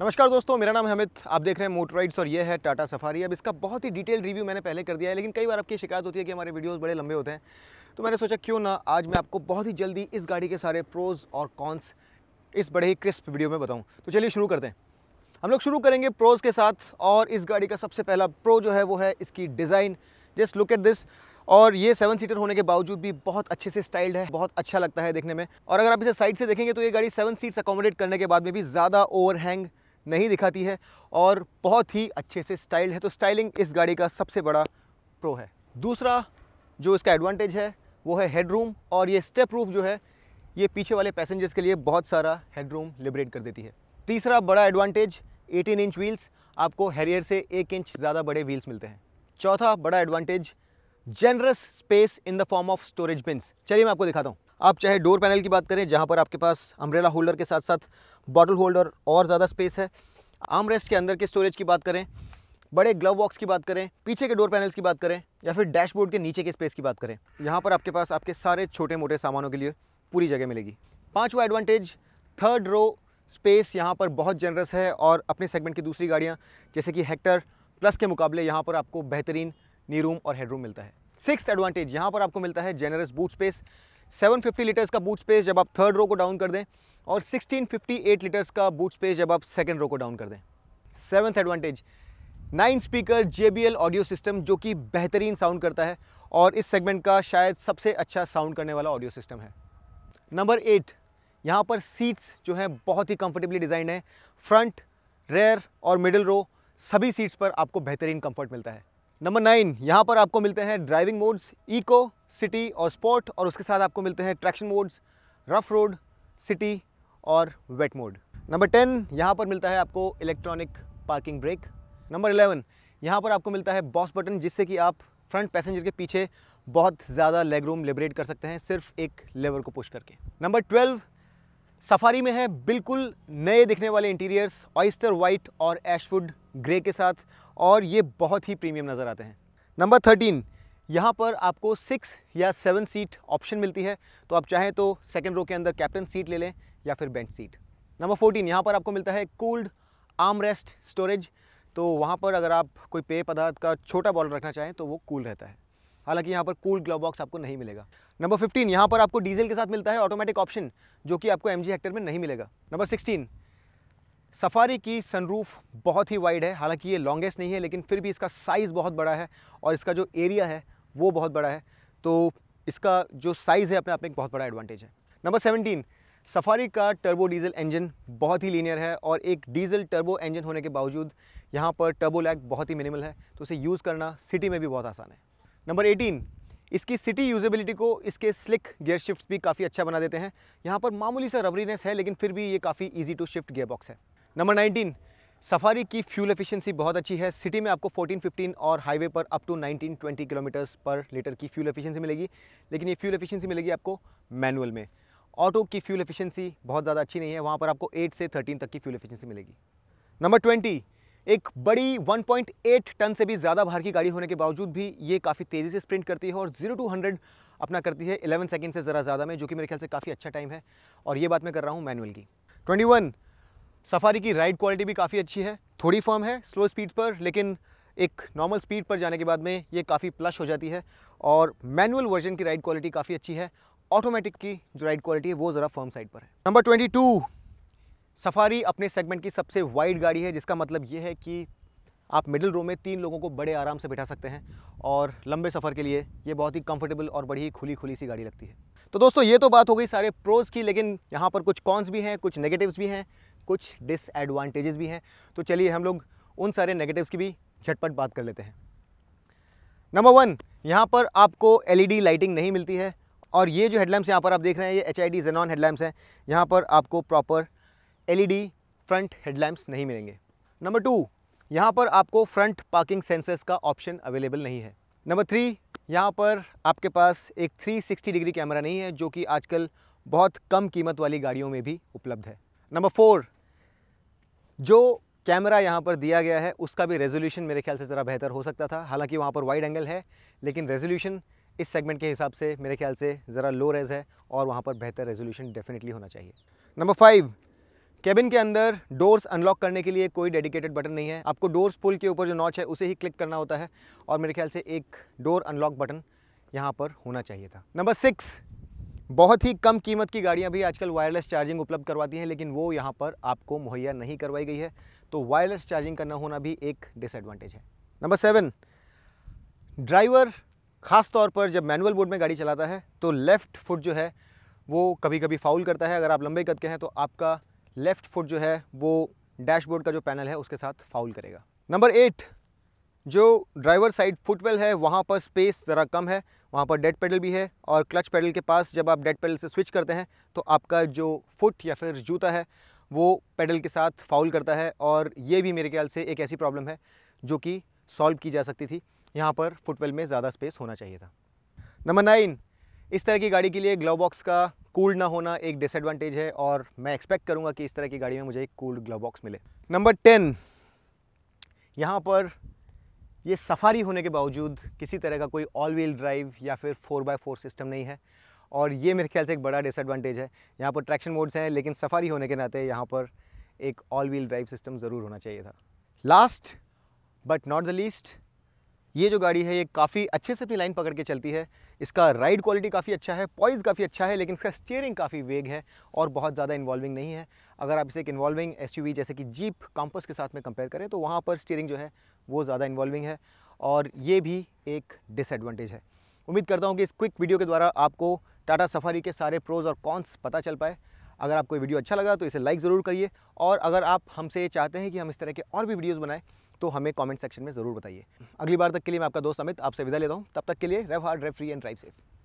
नमस्कार दोस्तों मेरा नाम अमित आप देख रहे हैं मोटर और ये है टाटा सफारी अब इसका बहुत ही डिटेल रिव्यू मैंने पहले कर दिया है लेकिन कई बार आपकी शिकायत होती है कि हमारे वीडियोस बड़े लंबे होते हैं तो मैंने सोचा क्यों ना आज मैं आपको बहुत ही जल्दी इस गाड़ी के सारे प्रोज़ और कॉन्स इस बड़े ही क्रिस्प वीडियो में बताऊँ तो चलिए शुरू करते हैं हम लोग शुरू करेंगे प्रोज़ के साथ और इस गाड़ी का सबसे पहला प्रो जो है वो है इसकी design just look at this और ये सेवन सीटर होने के बावजूद भी बहुत अच्छे से स्टाइल्ड है बहुत अच्छा लगता है देखने में और अगर आप इसे साइड से देखेंगे तो ये गाड़ी सेवन सीट्स अकोमोडेट करने के बाद में भी ज़्यादा ओवरहैंग नहीं दिखाती है और बहुत ही अच्छे से स्टाइल्ड है तो स्टाइलिंग इस गाड़ी का सबसे बड़ा प्रो है दूसरा जो इसका एडवांटेज है वो है हेडरूम और ये स्टेप रूफ जो है ये पीछे वाले पैसेंजर्स के लिए बहुत सारा हेडरूम लिबरेट कर देती है तीसरा बड़ा एडवांटेज 18 इंच व्हील्स आपको हैरियर से एक इंच ज़्यादा बड़े व्हील्स मिलते हैं चौथा बड़ा advantage generous space in the form of storage bins चलिए मैं आपको दिखाता हूँ आप चाहे डोर पैनल की बात करें जहाँ पर आपके पास अम्ब्रेला होल्डर के साथ साथ बॉटल होल्डर और ज़्यादा स्पेस है आम रेस्ट के अंदर के स्टोरेज की बात करें बड़े ग्लव बॉक्स की बात करें पीछे के डोर पैनल्स की बात करें या फिर डैशबोर्ड के नीचे के स्पेस की बात करें यहाँ पर आपके पास आपके सारे छोटे मोटे सामानों के लिए पूरी जगह मिलेगी पाँचवा एडवांटेज थर्ड रो स्पेस यहाँ पर बहुत जनरस है और अपने सेगमेंट की दूसरी गाड़ियाँ जैसे कि हेक्टर प्लस के मुकाबले यहाँ पर आपको बेहतरीन नी रूम और हेडरूम मिलता है सिक्स एडवांटेज यहाँ पर आपको मिलता है जेनरस बूट स्पेस 750 लीटर्स का बूट स्पेस जब आप थर्ड रो को डाउन कर दें और 1658 लीटर्स का बूट स्पेस जब आप सेकेंड रो को डाउन कर दें seventh advantage nine speaker J audio system जो कि बेहतरीन साउंड करता है और इस सेगमेंट का शायद सबसे अच्छा साउंड करने वाला ऑडियो सिस्टम है नंबर एट यहाँ पर सीट्स जो हैं बहुत ही कंफर्टेबली डिज़ाइन है फ्रंट रेयर और मिडिल रो सभी सीट्स पर आपको बेहतरीन कंफर्ट मिलता है नंबर नाइन यहाँ पर आपको मिलते हैं ड्राइविंग मोड्स इको सिटी और स्पोर्ट और उसके साथ आपको मिलते हैं traction modes rough road city और वेट मोड नंबर टेन यहाँ पर मिलता है आपको electronic parking brake number eleven यहाँ पर आपको मिलता है बॉस बटन जिससे कि आप फ्रंट पैसेंजर के पीछे बहुत ज़्यादा लेग रूम लिबरेट कर सकते हैं सिर्फ एक लेवर को पुश करके नंबर ट्वेल्व सफारी में है बिल्कुल नए दिखने वाले इंटीरियर्स ऑइस्टर वाइट और एशवुड ग्रे के साथ और ये बहुत ही प्रीमियम नज़र आते हैं नंबर थर्टीन यहाँ पर आपको सिक्स या सेवन सीट ऑप्शन मिलती है तो आप चाहें तो सेकेंड रो के अंदर कैप्टन सीट ले लें या फिर बेंच सीट नंबर फोर्टीन यहाँ पर आपको मिलता है कोल्ड आर्म रेस्ट स्टोरेज तो वहाँ पर अगर आप कोई पेय पदार्थ का छोटा बॉल रखना चाहें तो वो कूल रहता है हालांकि यहाँ पर कूल ग्लव बॉक्स आपको नहीं मिलेगा नंबर फिफ्टीन यहाँ पर आपको डीजल के साथ मिलता है ऑटोमेटिक ऑप्शन जो कि आपको एम हेक्टर में नहीं मिलेगा नंबर सिक्सटीन सफारी की सनरूफ बहुत ही वाइड है हालांकि ये लॉन्गेस्ट नहीं है लेकिन फिर भी इसका साइज़ बहुत बड़ा है और इसका जो एरिया है वो बहुत बड़ा है तो इसका जो साइज़ है अपने आप में एक बहुत बड़ा एडवांटेज है नंबर सेवनटीन सफारी का टर्बो डीजल इंजन बहुत ही लीनियर है और एक डीजल टर्बो इंजन होने के बावजूद यहाँ पर टर्बो लैग बहुत ही मिनिमल है तो उसे यूज़ करना सिटी में भी बहुत आसान है नंबर एटीन इसकी सिटी यूजेबिलिटी को इसके स्लिक गियर शिफ्ट भी काफ़ी अच्छा बना देते हैं यहाँ पर मामूली सा रबरीनेस है लेकिन फिर भी ये काफ़ी easy to shift gear box है नंबर 19 सफारी की फ्यूल एफिशिएंसी बहुत अच्छी है सिटी में आपको 14, 15 और हाईवे पर up to 19, 20 kilometres per litre की फ्यूल एफिशिएंसी मिलेगी लेकिन ये फ्यूल एफिशिएंसी मिलेगी आपको मैनुअल में ऑटो की फ्यूल एफिशिएंसी बहुत ज़्यादा अच्छी नहीं है वहाँ पर आपको 8 से 13 तक की फ्यूल एफिशियंसी मिलेगी नंबर ट्वेंटी एक बड़ी 1.8 टन से भी ज़्यादा भार की गाड़ी होने के बावजूद भी ये काफ़ी तेज़ी से स्प्रिंट करती है और जीरो टू हंड्रेड अपना करती है 11 सेकंड से ज़रा ज़्यादा में जो कि मेरे ख्याल से काफ़ी अच्छा टाइम है और ये बात मैं कर रहा हूँ मैनुअल की 21 सफारी की राइड क्वालिटी भी काफ़ी अच्छी है थोड़ी फर्म है स्लो स्पीड पर लेकिन एक नॉर्मल स्पीड पर जाने के बाद में ये काफ़ी प्लश हो जाती है और मैनुअल वर्जन की राइड क्वालिटी काफ़ी अच्छी है ऑटोमेटिक की जो राइड क्वालिटी है वो ज़रा फर्म साइड पर है नंबर ट्वेंटी टू सफारी अपने सेगमेंट की सबसे वाइड गाड़ी है जिसका मतलब ये है कि आप मिडिल रो में तीन लोगों को बड़े आराम से बैठा सकते हैं और लंबे सफ़र के लिए ये बहुत ही कंफर्टेबल और बड़ी ही खुली खुली सी गाड़ी लगती है तो दोस्तों ये तो बात हो गई सारे प्रोज़ की लेकिन यहाँ पर कुछ कॉन्स भी हैं कुछ नेगेटिव्स भी हैं कुछ डिसएडवांटेजेस भी हैं तो चलिए हम लोग उन सारे नेगेटिव्स की भी झटपट बात कर लेते हैं नंबर वन यहाँ पर आपको एलईडी लाइटिंग e नहीं मिलती है और ये जो हेडलैम्प्स यहाँ पर आप देख रहे हैं ये H I D xenon headlamps हैं यहाँ पर आपको प्रॉपर एल फ्रंट हेडलैम्प्स नहीं मिलेंगे नंबर टू यहाँ पर आपको फ्रंट पार्किंग सेंसर्स का ऑप्शन अवेलेबल नहीं है नंबर थ्री यहाँ पर आपके पास एक 360 डिग्री कैमरा नहीं है जो कि आजकल बहुत कम कीमत वाली गाड़ियों में भी उपलब्ध है नंबर फोर जो कैमरा यहाँ पर दिया गया है उसका भी रेजोल्यूशन मेरे ख्याल से ज़रा बेहतर हो सकता था हालांकि वहाँ पर वाइड एंगल है लेकिन रेजोल्यूशन इस सेगमेंट के हिसाब से मेरे ख्याल से ज़रा लो रेज है और वहाँ पर बेहतर रेजोल्यूशन डेफिनेटली होना चाहिए नंबर फाइव कैबिन के अंदर डोर्स अनलॉक करने के लिए कोई डेडिकेटेड बटन नहीं है आपको डोर्स पुल के ऊपर जो नॉच है उसे ही क्लिक करना होता है और मेरे ख्याल से एक डोर अनलॉक बटन यहाँ पर होना चाहिए था नंबर सिक्स बहुत ही कम कीमत की गाड़ियाँ भी आजकल वायरलेस चार्जिंग उपलब्ध करवाती हैं लेकिन वो यहाँ पर आपको मुहैया नहीं करवाई गई है तो वायरलेस चार्जिंग का न होना भी एक डिसएडवांटेज है नंबर सेवन ड्राइवर ख़ास तौर पर जब मैनुअल बोर्ड में गाड़ी चलाता है तो लेफ़्ट फुट जो है वो कभी कभी फाउल करता है अगर आप लंबे कद के हैं तो आपका लेफ़्ट फुट जो है वो डैशबोर्ड का जो पैनल है उसके साथ फाउल करेगा नंबर एट जो ड्राइवर साइड फुटवेल है वहाँ पर स्पेस ज़रा कम है वहाँ पर डेड पेडल भी है और क्लच पेडल के पास जब आप डेड पेडल से स्विच करते हैं तो आपका जो फुट या फिर जूता है वो पेडल के साथ फाउल करता है और ये भी मेरे ख्याल से एक ऐसी प्रॉब्लम है जो कि सॉल्व की जा सकती थी यहाँ पर फुटवेल में ज़्यादा स्पेस होना चाहिए था नंबर नाइन इस तरह की गाड़ी के लिए ग्लव बॉक्स का कूल्ड ना होना एक डिसएडवांटेज है और मैं एक्सपेक्ट करूँगा कि इस तरह की गाड़ी में मुझे एक कूल्ड ग्लव बॉक्स मिले नंबर टेन यहाँ पर ये सफारी होने के बावजूद किसी तरह का कोई ऑल व्हील ड्राइव या फिर फोर बाई फोर सिस्टम नहीं है और ये मेरे ख्याल से एक बड़ा डिसएडवांटेज है यहाँ पर ट्रैक्शन मोड्स हैं लेकिन सफारी होने के नाते यहाँ पर एक ऑल व्हील ड्राइव सिस्टम ज़रूर होना चाहिए था last but not the least ये जो गाड़ी है ये काफ़ी अच्छे से अपनी लाइन पकड़ के चलती है इसका राइड क्वालिटी काफ़ी अच्छा है पॉइज़ काफ़ी अच्छा है लेकिन इसका स्टीयरिंग काफ़ी वेग है और बहुत ज़्यादा इन्वॉल्विंग नहीं है अगर आप इसे एक इन्वॉल्विंग एस जैसे कि जीप कॉम्पस के साथ में कंपेयर करें तो वहाँ पर स्टीयरिंग जो है वो ज़्यादा इन्वॉल्विंग है और ये भी एक डिसएडवांटेज है उम्मीद करता हूँ कि इस क्विक वीडियो के द्वारा आपको टाटा सफारी के सारे प्रोज़ और कॉन्स पता चल पाए अगर आपको वीडियो अच्छा लगा तो इसे लाइक ज़रूर करिए और अगर आप हमसे चाहते हैं कि हम इस तरह के और भी वीडियोज़ बनाएँ तो हमें कॉमेंट सेक्शन में ज़रूर बताइए अगली बार तक के लिए मैं आपका दोस्त अमित आपसे विदा लेता हूँ तब तक के लिए rev hard rev free and drive safe